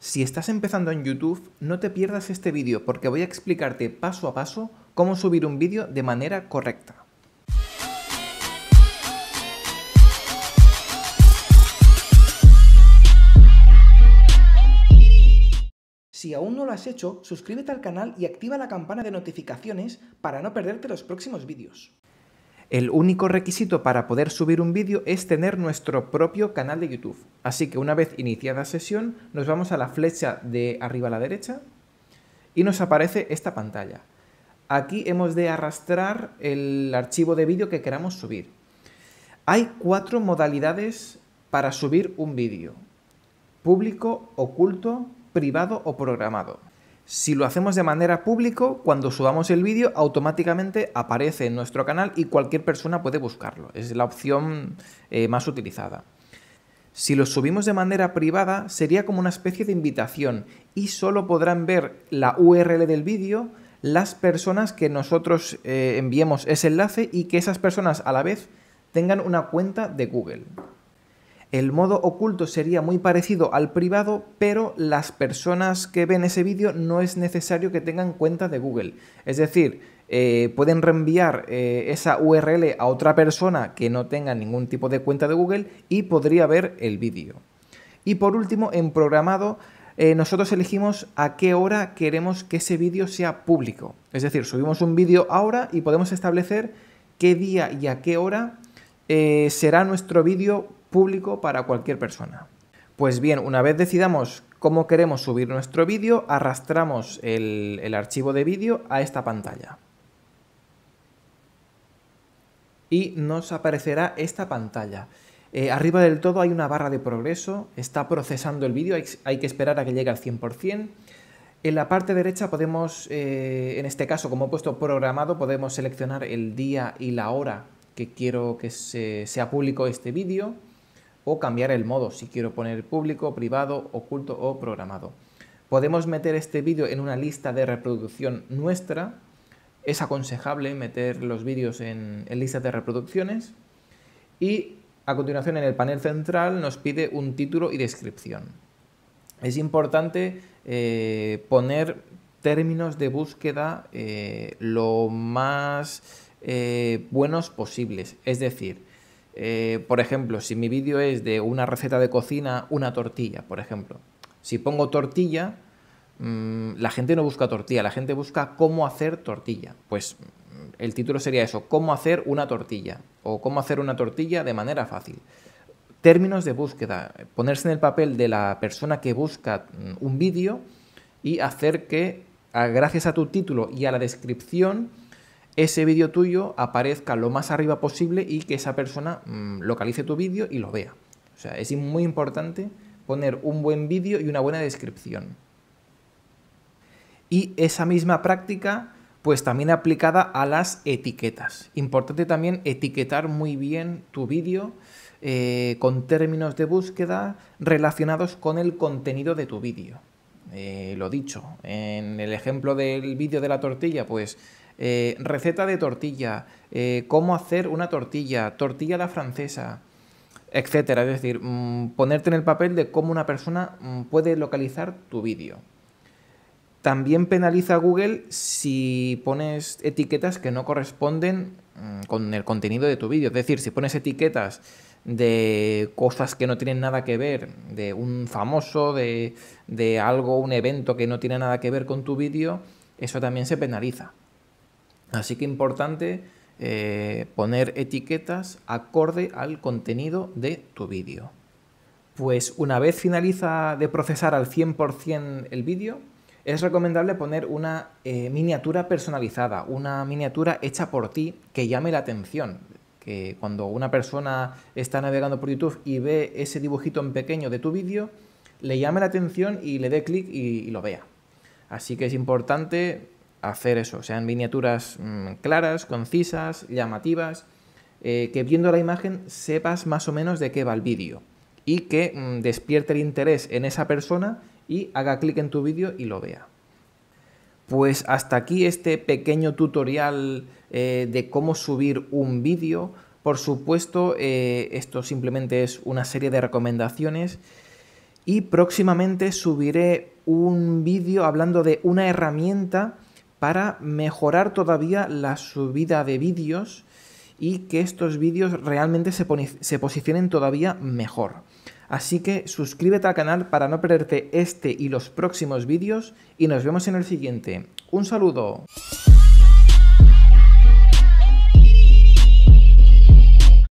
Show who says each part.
Speaker 1: Si estás empezando en YouTube, no te pierdas este vídeo porque voy a explicarte paso a paso cómo subir un vídeo de manera correcta. Si aún no lo has hecho, suscríbete al canal y activa la campana de notificaciones para no perderte los próximos vídeos. El único requisito para poder subir un vídeo es tener nuestro propio canal de YouTube. Así que una vez iniciada sesión, nos vamos a la flecha de arriba a la derecha y nos aparece esta pantalla. Aquí hemos de arrastrar el archivo de vídeo que queramos subir. Hay cuatro modalidades para subir un vídeo. Público, oculto, privado o programado. Si lo hacemos de manera público, cuando subamos el vídeo automáticamente aparece en nuestro canal y cualquier persona puede buscarlo. Es la opción eh, más utilizada. Si lo subimos de manera privada, sería como una especie de invitación y solo podrán ver la URL del vídeo las personas que nosotros eh, enviemos ese enlace y que esas personas a la vez tengan una cuenta de Google. El modo oculto sería muy parecido al privado, pero las personas que ven ese vídeo no es necesario que tengan cuenta de Google. Es decir, eh, pueden reenviar eh, esa URL a otra persona que no tenga ningún tipo de cuenta de Google y podría ver el vídeo. Y por último, en programado, eh, nosotros elegimos a qué hora queremos que ese vídeo sea público. Es decir, subimos un vídeo ahora y podemos establecer qué día y a qué hora será nuestro vídeo público para cualquier persona. Pues bien, una vez decidamos cómo queremos subir nuestro vídeo, arrastramos el, archivo de vídeo a esta pantalla. Y nos aparecerá esta pantalla. Eh, arriba del todo hay una barra de progreso, está procesando el vídeo, hay, que esperar a que llegue al 100%. En la parte derecha podemos, eh, en este caso, como he puesto programado, podemos seleccionar el día y la hora que quiero que sea público este vídeo o cambiar el modo si quiero poner público, privado, oculto o programado. Podemos meter este vídeo en una lista de reproducción nuestra. Es aconsejable meter los vídeos en, listas de reproducciones. Y a continuación en el panel central nos pide un título y descripción. Es importante eh, poner términos de búsqueda eh, lo más eh, buenos posibles. Es decir, eh, por ejemplo, si mi vídeo es de una receta de cocina, una tortilla, por ejemplo. Si pongo tortilla, mm, la gente no busca tortilla, la gente busca cómo hacer tortilla. Pues mm, el título sería eso, cómo hacer una tortilla o cómo hacer una tortilla de manera fácil. Términos de búsqueda, ponerse en el papel de la persona que busca mm, un vídeo y hacer que, ah, gracias a tu título y a la descripción, ese vídeo tuyo aparezca lo más arriba posible y que esa persona mm, localice tu vídeo y lo vea. O sea, es muy importante poner un buen vídeo y una buena descripción. Y esa misma práctica, pues también aplicada a las etiquetas. Importante también etiquetar muy bien tu vídeo eh, con términos de búsqueda relacionados con el contenido de tu vídeo. Eh, lo dicho, en el ejemplo del vídeo de la tortilla, pues eh, receta de tortilla, eh, cómo hacer una tortilla, tortilla la francesa, etcétera. Es decir, mm, ponerte en el papel de cómo una persona mm, puede localizar tu vídeo. También penaliza Google si pones etiquetas que no corresponden mm, con el contenido de tu vídeo. Es decir, si pones etiquetas de cosas que no tienen nada que ver, de un famoso, de algo, un evento que no tiene nada que ver con tu vídeo, eso también se penaliza. Así que importante eh, poner etiquetas acorde al contenido de tu vídeo. Pues una vez finaliza de procesar al 100% el vídeo, es recomendable poner una eh, miniatura personalizada, una miniatura hecha por ti que llame la atención. Que cuando una persona está navegando por YouTube y ve ese dibujito en pequeño de tu vídeo, le llame la atención y le dé clic y lo vea. Así que es importante hacer eso, sean miniaturas mm, claras, concisas, llamativas, eh, que viendo la imagen sepas más o menos de qué va el vídeo y que mm, despierte el interés en esa persona y haga clic en tu vídeo y lo vea. Pues hasta aquí este pequeño tutorial eh, de cómo subir un vídeo. Por supuesto, eh, esto simplemente es una serie de recomendaciones. Y próximamente subiré un vídeo hablando de una herramienta para mejorar todavía la subida de vídeos y que estos vídeos realmente se, se, posicionen todavía mejor. Así que suscríbete al canal para no perderte este y los próximos vídeos y nos vemos en el siguiente. Un saludo.